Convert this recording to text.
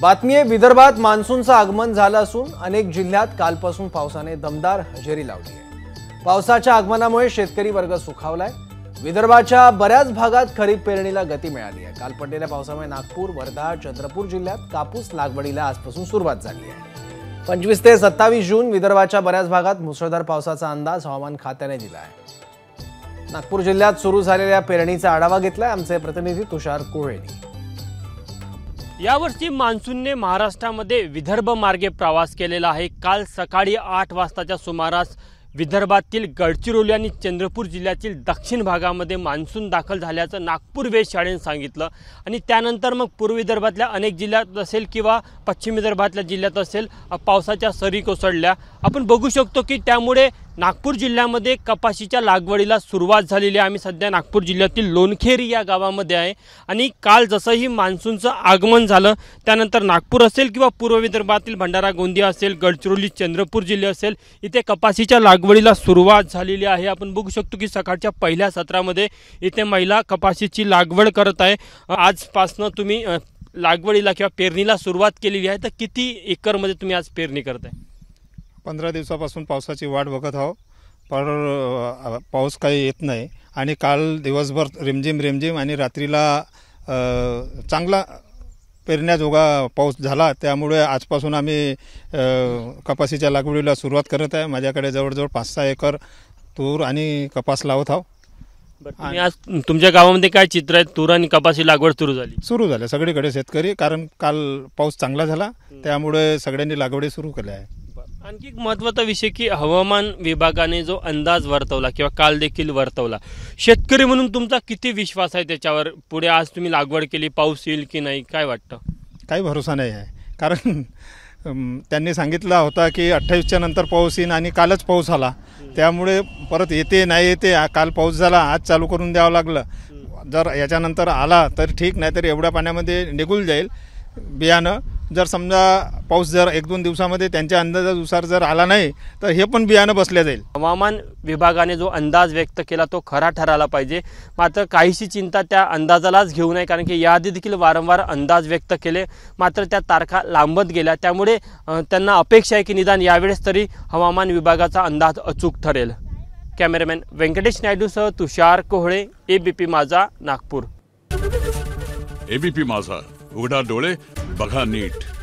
बातमी आहे विदर्भात मान्सूनचं आगमन झालं असून अनेक जिल्ह्यात कालपासून पावसाने दमदार हजेरी लावली आहे पावसाच्या आगमनामुळे शेतकरी वर्ग सुखावलाय विदर्भाच्या बऱ्याच भागात खरीप पेरणीला गती मिळाली आहे काल पडलेल्या पावसामुळे नागपूर वर्धा चंद्रपूर जिल्ह्यात कापूस लागवडीला आजपासून सुरुवात झाली आहे पंचवीस ते सत्तावीस जून विदर्भाच्या बऱ्याच भागात मुसळधार पावसाचा अंदाज हवामान खात्याने दिला आहे नागपूर जिल्ह्यात सुरू झालेल्या पेरणीचा आढावा घेतलाय आमचे प्रतिनिधी तुषार कोळेनी यावर्षी मान्सूनने महाराष्ट्रामध्ये विदर्भ मार्गे प्रवास केलेला आहे काल सकाळी आठ वाजताच्या सुमारास विदर्भातील गडचिरोली आणि चंद्रपूर जिल्ह्यातील दक्षिण भागामध्ये मान्सून दाखल झाल्याचं नागपूर वेधशाळेने सांगितलं आणि त्यानंतर मग पूर्व विदर्भातल्या अनेक जिल्ह्यात असेल किंवा पश्चिम विदर्भातल्या जिल्ह्यात असेल पावसाच्या सरी कोसळल्या आपण बघू शकतो की त्यामुळे नागपूर जिल्ह्यामध्ये कपाशीच्या लागवडीला सुरुवात झालेली आहे आम्ही सध्या नागपूर जिल्ह्यातील लोणखेरी या गावामध्ये आहे आणि काल जसंही मान्सूनचं आगमन झालं त्यानंतर नागपूर असेल किंवा पूर्व विदर्भातील भंडारा गोंदिया असेल गडचिरोली चंद्रपूर जिल्हे असेल इथे कपाशीच्या लागवडीला सुरुवात झालेली आहे आपण बघू शकतो की सकाळच्या पहिल्या सत्रामध्ये इथे महिला कपाशीची लागवड करत आहे आजपासनं तुम्ही लागवडीला किंवा पेरणीला सुरुवात केलेली आहे तर किती एकरमध्ये तुम्ही आज पेरणी करत आहे पंधरा दिवसापासून पावसाची वाट बघत आहो पर पाऊस काही येत नाही आणि काल दिवसभर रिमझिम रिमझिम आणि रात्रीला चांगला पेरण्याजोगा पाऊस झाला त्यामुळे आजपासून आम्ही कपाशीच्या लागवडीला सुरुवात करत आहे माझ्याकडे जवळजवळ पाच सहा एकर तूर आणि कपास लावत आहो आणि आज तुमच्या गावामध्ये काय चित्र आहे तूर आणि कपाशी लागवड सुरू झाली सुरू झाल्या सगळीकडे शेतकरी कारण काल पाऊस चांगला झाला त्यामुळे सगळ्यांनी लागवडी सुरू केल्या आहे आणखी एक महत्त्वाचा विषय की हवामान विभागाने जो अंदाज वर्तवला किंवा काल देखील वर्तवला शेतकरी म्हणून तुमचा किती विश्वास आहे त्याच्यावर पुढे आज तुम्ही लागवड केली पाऊस येईल की नाही काय वाटतं काही भरोसा नाही आहे कारण त्यांनी सांगितला होता की अठ्ठावीसच्या नंतर पाऊस येईल आणि कालच पाऊस आला त्यामुळे परत येते नाही येते काल पाऊस झाला आज चालू करून द्यावं लागलं जर याच्यानंतर आला तर ठीक नाही तर एवढ्या पाण्यामध्ये निघून जाईल बियाणं जर समजा पाऊस जर एक दोन दिवसामध्ये त्यांच्या अंदाजानुसार जर आला नाही तर हे पण बियाणं बसले जाईल हवामान विभागाने जो अंदाज व्यक्त केला तो खरा ठरायला पाहिजे मात्र काहीशी चिंता त्या अंदाजालाच घेऊ नये कारण की याआधी देखील वारंवार अंदाज व्यक्त केले मात्र त्या तारखा लांबत गेल्या त्यामुळे त्यांना अपेक्षा आहे की निदान यावेळेस तरी हवामान विभागाचा अंदाज अचूक ठरेल कॅमेरामॅन व्यंकटेश नायडूसह तुषार कोहळे एबीपी माझा नागपूर एबीपी माझा उघडा डोळे बघा नीट